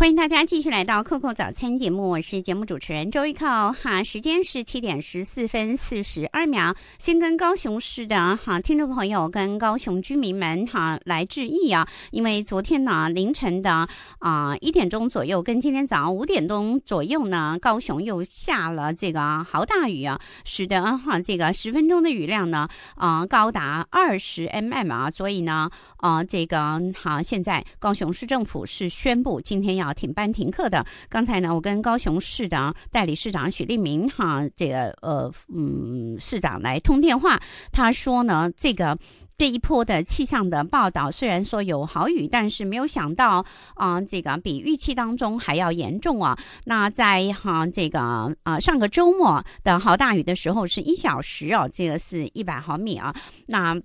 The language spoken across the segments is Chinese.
欢迎大家继续来到 Coco 早餐节目，我是节目主持人周一扣哈，时间是七点十四分四十二秒。先跟高雄市的哈听众朋友、跟高雄居民们哈来致意啊，因为昨天呢凌晨的啊一点钟左右，跟今天早上五点钟左右呢，高雄又下了这个好大雨啊，使得哈这个十分钟的雨量呢啊高达二十 mm 啊，所以呢啊这个哈现在高雄市政府是宣布今天要。停班停课的。刚才呢，我跟高雄市长代理市长许立明哈，这个呃嗯市长来通电话，他说呢，这个这一波的气象的报道虽然说有好雨，但是没有想到啊，这个比预期当中还要严重啊。那在哈这个啊上个周末的好大雨的时候，是一小时哦，这个是一百毫米啊。那。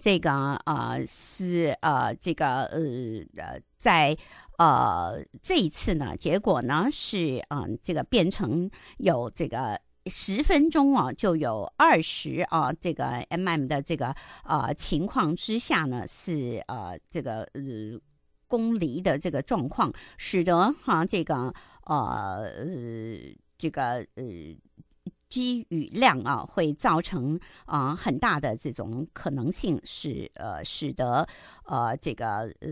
这个啊是呃这个呃呃在呃这一次呢，结果呢是啊这个变成有这个十分钟啊就有二十啊这个 mm 的这个呃情况之下呢是啊这个呃公离的这个状况，使得哈这个呃呃这个呃。积雨量啊，会造成啊很大的这种可能性，是呃使得呃这个呃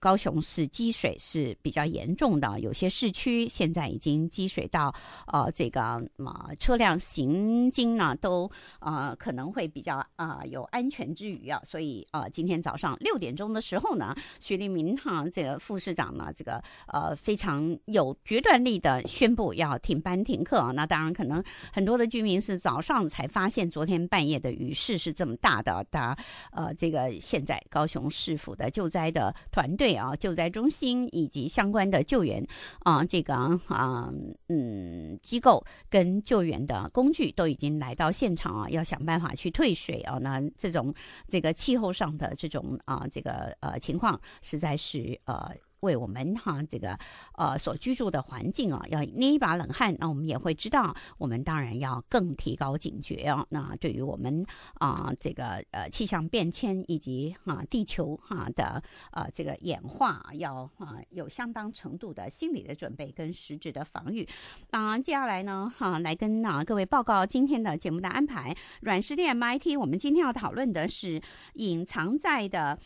高雄市积水是比较严重的，有些市区现在已经积水到呃这个嘛车辆行经呢都呃可能会比较啊有安全之余啊，所以呃今天早上六点钟的时候呢，徐立明哈这个副市长呢这个呃非常有决断力的宣布要停班停课啊，那当然可能。很多的居民是早上才发现，昨天半夜的雨势是这么大的。大呃，这个现在高雄市府的救灾的团队啊，救灾中心以及相关的救援啊，这个啊，嗯，机构跟救援的工具都已经来到现场啊，要想办法去退水啊。那这种这个气候上的这种啊，这个呃情况，实在是呃。为我们哈这个呃所居住的环境啊，要捏一把冷汗，那我们也会知道，我们当然要更提高警觉哦。那对于我们啊这个呃气象变迁以及哈地球哈的呃这个演化，要啊有相当程度的心理的准备跟实质的防御。那接下来呢哈来跟啊各位报告今天的节目的安排。软实力 M I T，我们今天要讨论的是隐藏在的。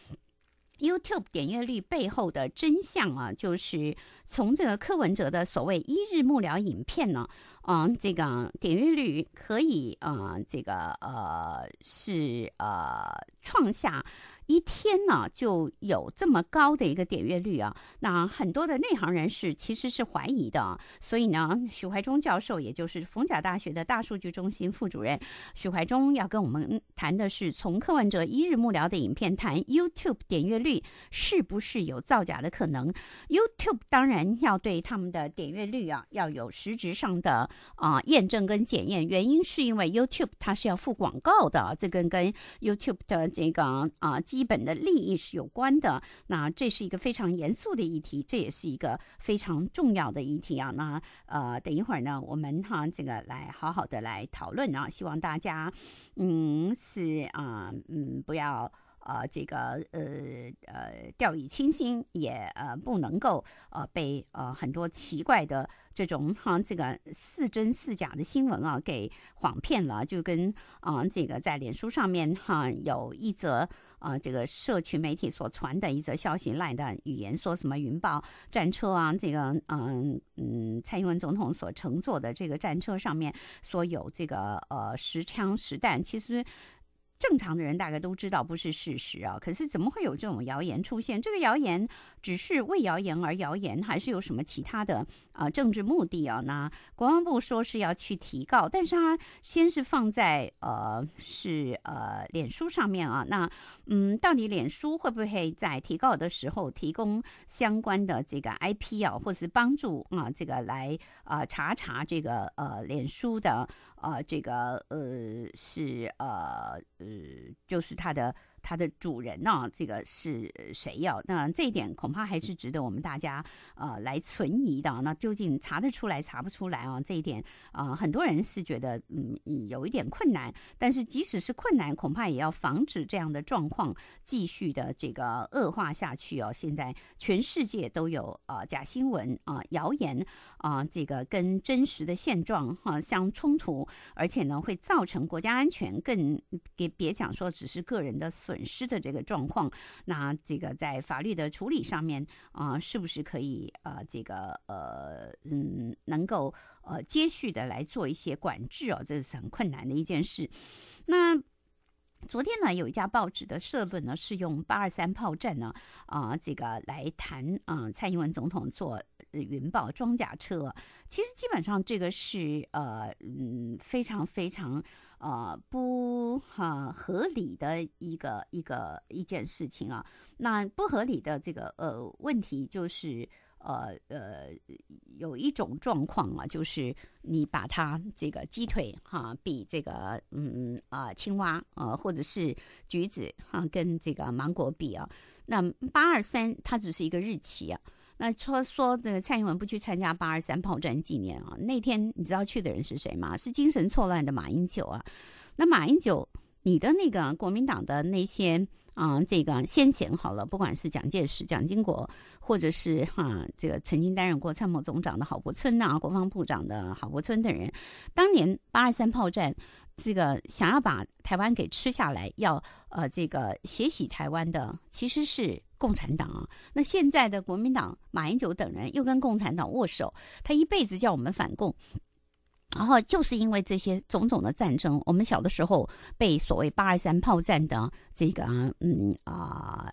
YouTube 点阅率背后的真相啊，就是从这个柯文哲的所谓一日幕僚影片呢。嗯，这个点阅率可以，嗯，这个呃是呃创下一天呢就有这么高的一个点阅率啊。那很多的内行人士其实是怀疑的，所以呢，许怀忠教授，也就是逢甲大学的大数据中心副主任许怀忠要跟我们谈的是从《客文者一日幕僚》的影片谈 YouTube 点阅率是不是有造假的可能？YouTube 当然要对他们的点阅率啊要有实质上的。啊，验证跟检验原因是因为 YouTube 它是要付广告的，这跟跟 YouTube 的这个啊基本的利益是有关的。那这是一个非常严肃的议题，这也是一个非常重要的议题啊。那呃，等一会儿呢，我们哈这个来好好的来讨论啊。希望大家嗯是啊嗯不要。啊，这个呃呃，掉以轻心也呃不能够呃被呃很多奇怪的这种哈，这个似真似假的新闻啊给谎骗了。就跟啊这个在脸书上面哈有一则啊这个社群媒体所传的一则消息来的语言说什么云豹战车啊，这个嗯嗯，蔡英文总统所乘坐的这个战车上面说有这个呃实枪实弹，其实。正常的人大概都知道不是事实啊，可是怎么会有这种谣言出现？这个谣言只是为谣言而谣言，还是有什么其他的啊政治目的啊？那国防部说是要去提告，但是他先是放在呃是呃脸书上面啊，那嗯，到底脸书会不会在提告的时候提供相关的这个 IP 啊，或是帮助啊这个来啊查查这个呃脸书的？啊，这个呃是呃呃，就是他的。它的主人呢？这个是谁呀？那这一点恐怕还是值得我们大家呃来存疑的。那究竟查得出来查不出来啊？这一点啊，很多人是觉得嗯有一点困难。但是即使是困难，恐怕也要防止这样的状况继续的这个恶化下去哦。现在全世界都有呃假新闻啊、谣言啊，这个跟真实的现状哈相冲突，而且呢会造成国家安全更给别讲说只是个人的损。损失的这个状况，那这个在法律的处理上面啊，是不是可以啊？这个呃，嗯，能够呃接续的来做一些管制哦，这是很困难的一件事。那昨天呢，有一家报纸的社论呢，是用八二三炮战呢啊，这个来谈啊，蔡英文总统坐云豹装甲车，其实基本上这个是呃，嗯，非常非常。呃，不哈合理的一个一个一件事情啊，那不合理的这个呃问题就是呃呃有一种状况啊，就是你把它这个鸡腿哈比这个嗯啊青蛙啊或者是橘子哈跟这个芒果比啊，那八二三它只是一个日期。那说说那个蔡英文不去参加八二三炮战纪念啊？那天你知道去的人是谁吗？是精神错乱的马英九啊。那马英九，你的那个国民党的那些啊，这个先贤好了，不管是蒋介石、蒋经国，或者是哈这个曾经担任过参谋总长的郝柏村啊，国防部长的郝柏村等人，当年八二三炮战。这个想要把台湾给吃下来，要呃这个血洗台湾的，其实是共产党啊。那现在的国民党马英九等人又跟共产党握手，他一辈子叫我们反共，然后就是因为这些种种的战争，我们小的时候被所谓八二三炮战的这个嗯啊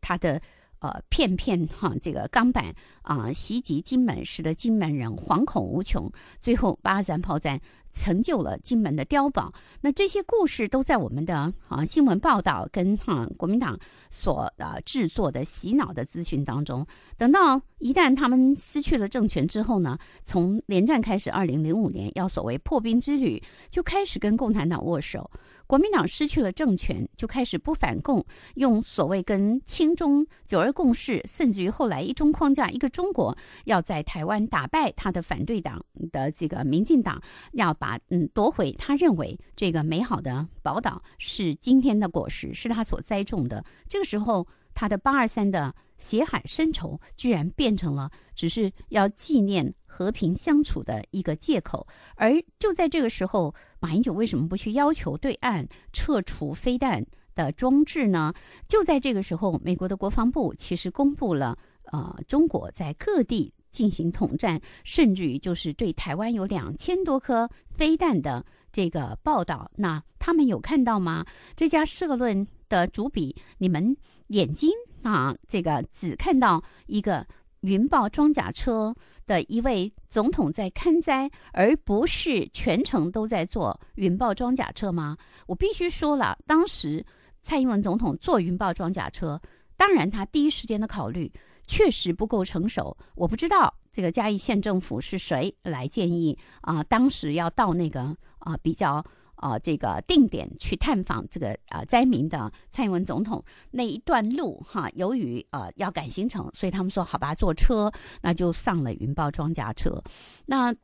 他的呃片片哈这个钢板啊袭击金门，使得金门人惶恐无穷，最后八二三炮战。成就了金门的碉堡，那这些故事都在我们的啊新闻报道跟哈国民党所啊制作的洗脑的资讯当中。等到一旦他们失去了政权之后呢，从连战开始，二零零五年要所谓破冰之旅，就开始跟共产党握手。国民党失去了政权，就开始不反共，用所谓跟清中九二共识，甚至于后来一中框架一个中国，要在台湾打败他的反对党的这个民进党，要把嗯夺回，他认为这个美好的宝岛是今天的果实，是他所栽种的。这个时候，他的八二三的血海深仇居然变成了只是要纪念和平相处的一个借口。而就在这个时候，马英九为什么不去要求对岸撤除飞弹的装置呢？就在这个时候，美国的国防部其实公布了呃，中国在各地。进行统战，甚至于就是对台湾有两千多颗飞弹的这个报道，那他们有看到吗？这家社论的主笔，你们眼睛啊，这个只看到一个云豹装甲车的一位总统在看灾，而不是全程都在做云豹装甲车吗？我必须说了，当时蔡英文总统坐云豹装甲车，当然他第一时间的考虑。确实不够成熟，我不知道这个嘉义县政府是谁来建议啊，当时要到那个啊比较啊这个定点去探访这个啊灾民的蔡英文总统那一段路哈，由于啊要赶行程，所以他们说好吧，坐车，那就上了云豹装甲车，那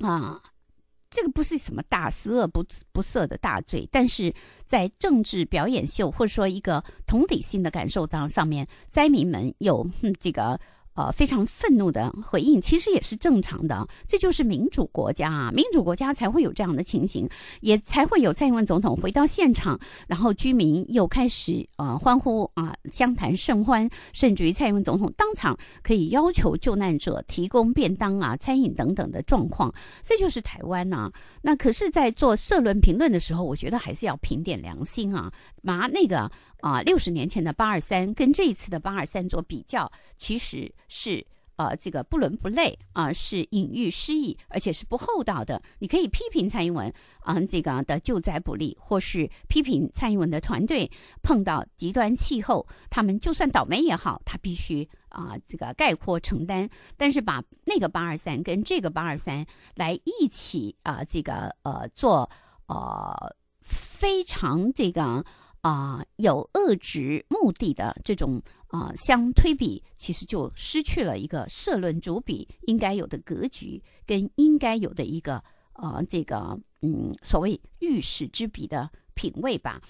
啊。这个不是什么大十恶不不赦的大罪，但是在政治表演秀或者说一个同理心的感受当上面，灾民们有这个。呃，非常愤怒的回应，其实也是正常的。这就是民主国家啊，民主国家才会有这样的情形，也才会有蔡英文总统回到现场，然后居民又开始啊欢呼啊，相谈甚欢，甚至于蔡英文总统当场可以要求救难者提供便当啊、餐饮等等的状况。这就是台湾呐。那可是，在做社论评论的时候，我觉得还是要凭点良心啊，拿那个。啊，六十年前的八二三跟这一次的八二三做比较，其实是呃这个不伦不类啊，是隐喻失意，而且是不厚道的。你可以批评蔡英文啊这个的救灾不力，或是批评蔡英文的团队碰到极端气候，他们就算倒霉也好，他必须啊这个概括承担。但是把那个八二三跟这个八二三来一起啊这个呃做呃非常这个。啊，有遏制目的的这种啊，相推比，其实就失去了一个社论主笔应该有的格局，跟应该有的一个呃，这个嗯，所谓御史之笔的品味吧。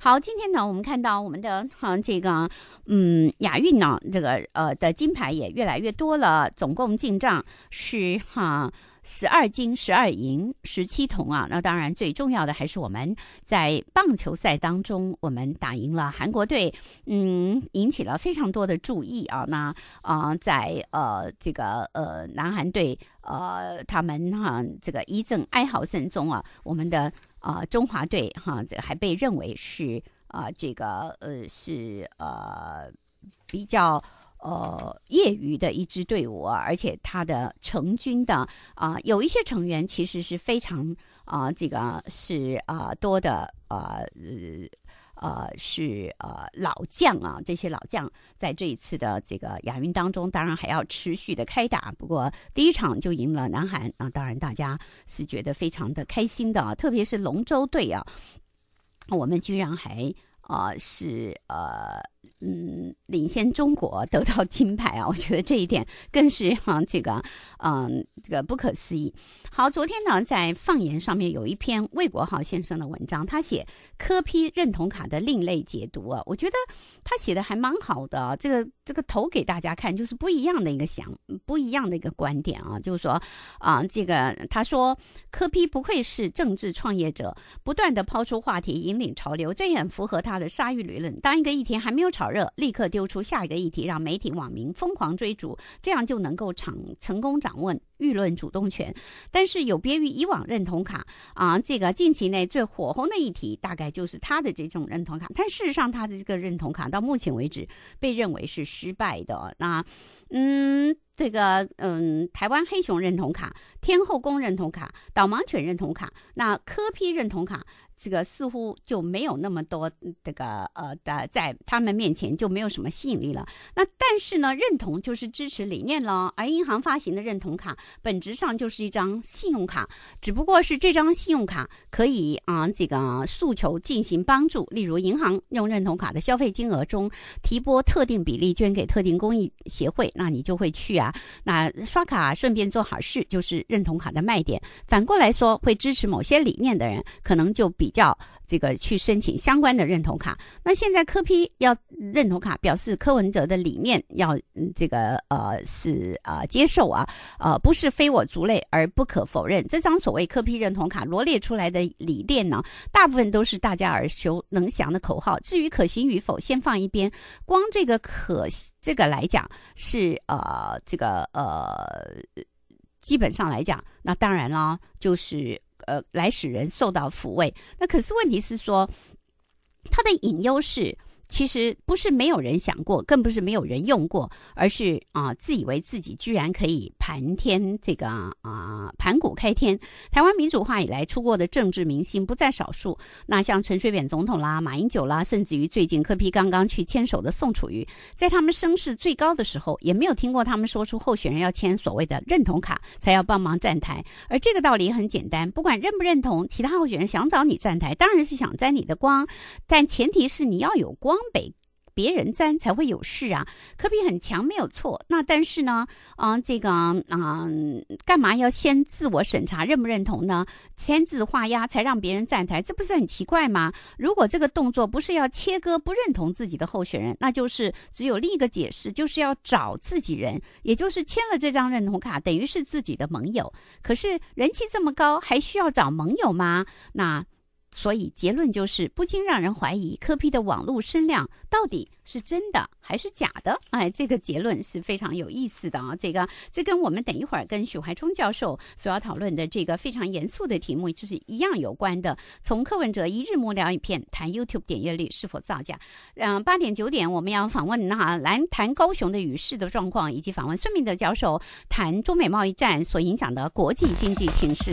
好，今天呢，我们看到我们的哈这个嗯，亚运呢这个呃的金牌也越来越多了，总共进账是哈。十二金、十二银、十七铜啊！那当然，最重要的还是我们在棒球赛当中，我们打赢了韩国队，嗯，引起了非常多的注意啊。那啊，在呃这个呃南韩队呃他们哈这个一阵哀嚎声中啊，我们的啊中华队哈还被认为是啊这个呃是呃比较。呃，业余的一支队伍而且他的成军的啊，有一些成员其实是非常啊，这个是啊多的啊，呃，是呃老将啊，这些老将在这一次的这个亚运当中，当然还要持续的开打。不过第一场就赢了南韩啊，当然大家是觉得非常的开心的啊，特别是龙舟队啊，我们居然还啊是呃。嗯，领先中国得到金牌啊！我觉得这一点更是让这个，嗯，这个不可思议。好，昨天呢，在放言上面有一篇魏国豪先生的文章，他写科批认同卡的另类解读啊，我觉得他写的还蛮好的。这个这个投给大家看，就是不一样的一个想，不一样的一个观点啊，就是说啊，这个他说科批不愧是政治创业者，不断的抛出话题，引领潮流，这很符合他的鲨鱼理论。当一个一天还没有。炒热，立刻丢出下一个议题，让媒体网民疯狂追逐，这样就能够成成功掌握舆论主动权。但是有别于以往认同卡啊，这个近期内最火红的议题大概就是他的这种认同卡。但事实上，他的这个认同卡到目前为止被认为是失败的。那，嗯，这个嗯，台湾黑熊认同卡、天后宫认同卡、导盲犬认同卡、那科批认同卡。这个似乎就没有那么多这个呃的，在他们面前就没有什么吸引力了。那但是呢，认同就是支持理念喽。而银行发行的认同卡本质上就是一张信用卡，只不过是这张信用卡可以啊，这个诉求进行帮助。例如，银行用认同卡的消费金额中提拨特定比例捐给特定公益协会，那你就会去啊，那刷卡顺便做好事，就是认同卡的卖点。反过来说，会支持某些理念的人，可能就比。叫这个去申请相关的认同卡。那现在科批要认同卡，表示柯文哲的理念要这个呃是呃接受啊呃不是非我族类而不可否认。这张所谓科批认同卡罗列出来的理念呢，大部分都是大家耳熟能详的口号。至于可行与否，先放一边。光这个可这个来讲是呃这个呃基本上来讲，那当然了就是。呃，来使人受到抚慰。那可是问题是说，它的隐忧是。其实不是没有人想过，更不是没有人用过，而是啊，自以为自己居然可以盘天这个啊，盘古开天。台湾民主化以来出过的政治明星不在少数，那像陈水扁总统啦、马英九啦，甚至于最近柯批刚刚去牵手的宋楚瑜，在他们声势最高的时候，也没有听过他们说出候选人要签所谓的认同卡才要帮忙站台。而这个道理很简单，不管认不认同，其他候选人想找你站台，当然是想沾你的光，但前提是你要有光。北别人沾才会有事啊！科比很强没有错，那但是呢，嗯，这个嗯，干嘛要先自我审查认不认同呢？签字画押才让别人站台，这不是很奇怪吗？如果这个动作不是要切割不认同自己的候选人，那就是只有另一个解释，就是要找自己人，也就是签了这张认同卡，等于是自己的盟友。可是人气这么高，还需要找盟友吗？那。所以结论就是，不禁让人怀疑科批的网络声量到底是真的还是假的？哎，这个结论是非常有意思的啊！这个这跟我们等一会儿跟许怀冲教授所要讨论的这个非常严肃的题目，就是一样有关的。从柯文哲一日聊一片谈 YouTube 点阅率是否造假，嗯，八点九点我们要访问哈蓝谈高雄的雨势的状况，以及访问孙明德教授谈中美贸易战所影响的国际经济形势。